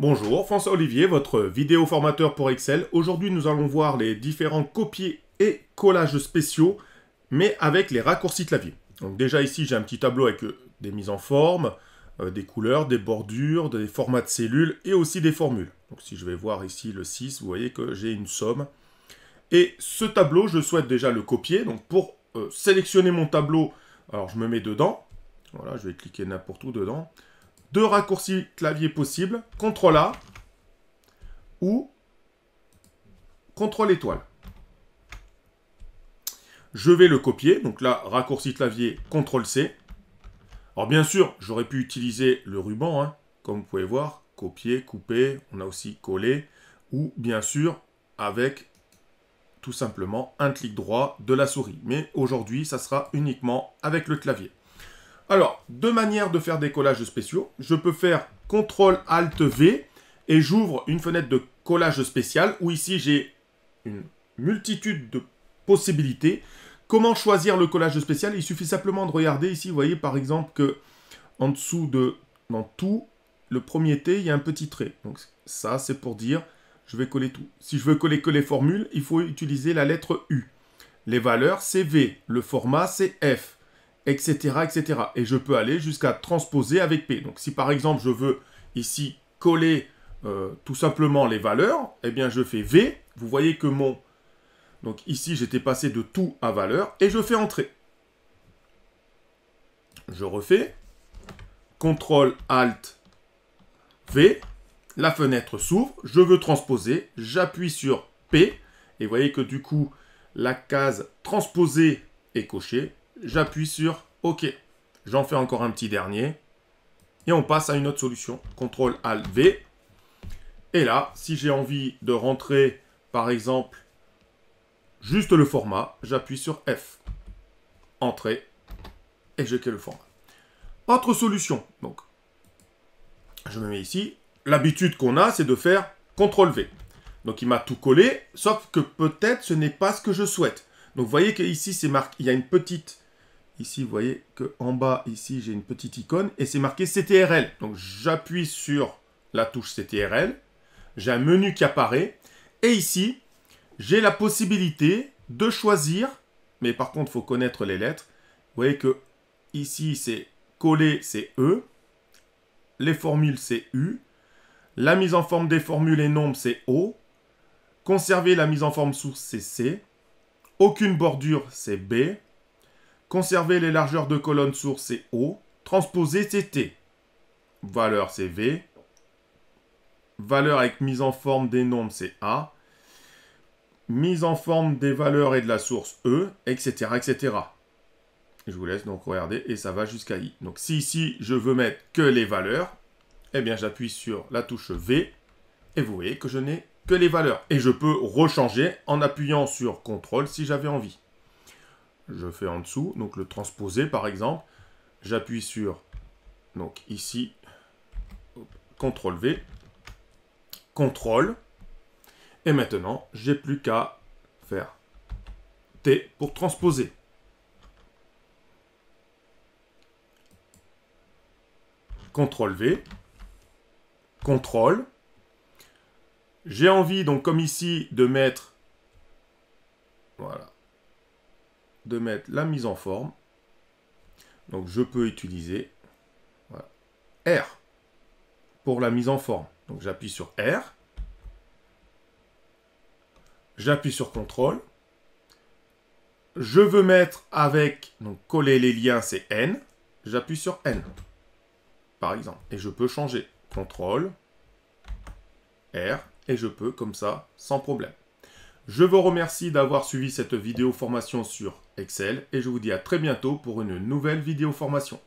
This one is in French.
Bonjour, François Olivier, votre vidéo formateur pour Excel. Aujourd'hui, nous allons voir les différents copier et collages spéciaux, mais avec les raccourcis clavier. Donc déjà ici, j'ai un petit tableau avec euh, des mises en forme, euh, des couleurs, des bordures, des formats de cellules et aussi des formules. Donc si je vais voir ici le 6, vous voyez que j'ai une somme. Et ce tableau, je souhaite déjà le copier. Donc pour euh, sélectionner mon tableau, alors je me mets dedans. Voilà, je vais cliquer n'importe où dedans deux raccourcis clavier possibles, CTRL A ou CTRL étoile. Je vais le copier, donc là, raccourci clavier, CTRL C. Alors bien sûr, j'aurais pu utiliser le ruban, hein, comme vous pouvez voir, copier, couper, on a aussi collé, ou bien sûr, avec tout simplement un clic droit de la souris. Mais aujourd'hui, ça sera uniquement avec le clavier. Alors, deux manières de faire des collages spéciaux. Je peux faire CTRL ALT V et j'ouvre une fenêtre de collage spécial où ici j'ai une multitude de possibilités. Comment choisir le collage spécial Il suffit simplement de regarder ici, vous voyez par exemple que en dessous de dans tout le premier T, il y a un petit trait. Donc ça c'est pour dire je vais coller tout. Si je veux coller que les formules, il faut utiliser la lettre U. Les valeurs c'est V, le format c'est F etc., etc. Et je peux aller jusqu'à transposer avec P. Donc si par exemple je veux ici coller euh, tout simplement les valeurs, eh bien je fais V, vous voyez que mon... Donc ici j'étais passé de tout à valeur, et je fais entrer. Je refais, CTRL ALT V, la fenêtre s'ouvre, je veux transposer, j'appuie sur P, et vous voyez que du coup la case transposer est cochée, j'appuie sur OK. J'en fais encore un petit dernier. Et on passe à une autre solution. CTRL ALT V. Et là, si j'ai envie de rentrer, par exemple, juste le format, j'appuie sur F. Entrée. Et j'ai le format. Autre solution. Donc, je me mets ici. L'habitude qu'on a, c'est de faire CTRL V. Donc, il m'a tout collé, sauf que peut-être ce n'est pas ce que je souhaite. Donc, vous voyez qu'ici, c'est il y a une petite Ici, vous voyez qu'en bas, ici, j'ai une petite icône et c'est marqué CTRL. Donc, j'appuie sur la touche CTRL. J'ai un menu qui apparaît. Et ici, j'ai la possibilité de choisir. Mais par contre, il faut connaître les lettres. Vous voyez que ici, c'est coller, c'est E. Les formules, c'est U. La mise en forme des formules et nombres, c'est O. Conserver la mise en forme source, c'est C. Aucune bordure, c'est B. Conserver les largeurs de colonne source, c'est O. Transposer, c'est T. Valeur, c'est V. Valeur avec mise en forme des nombres, c'est A. Mise en forme des valeurs et de la source, E, etc., etc. Je vous laisse donc regarder et ça va jusqu'à I. Donc si ici, je veux mettre que les valeurs, eh bien j'appuie sur la touche V et vous voyez que je n'ai que les valeurs. Et je peux rechanger en appuyant sur CTRL si j'avais envie je fais en dessous, donc le transposer par exemple, j'appuie sur, donc ici, CTRL V, CTRL, et maintenant, j'ai plus qu'à faire T pour transposer. CTRL V, CTRL, j'ai envie, donc comme ici, de mettre, voilà, de mettre la mise en forme. Donc je peux utiliser R pour la mise en forme. Donc j'appuie sur R. J'appuie sur CTRL. Je veux mettre avec, donc coller les liens, c'est N. J'appuie sur N, par exemple. Et je peux changer. CTRL, R, et je peux comme ça, sans problème. Je vous remercie d'avoir suivi cette vidéo formation sur Excel et je vous dis à très bientôt pour une nouvelle vidéo formation.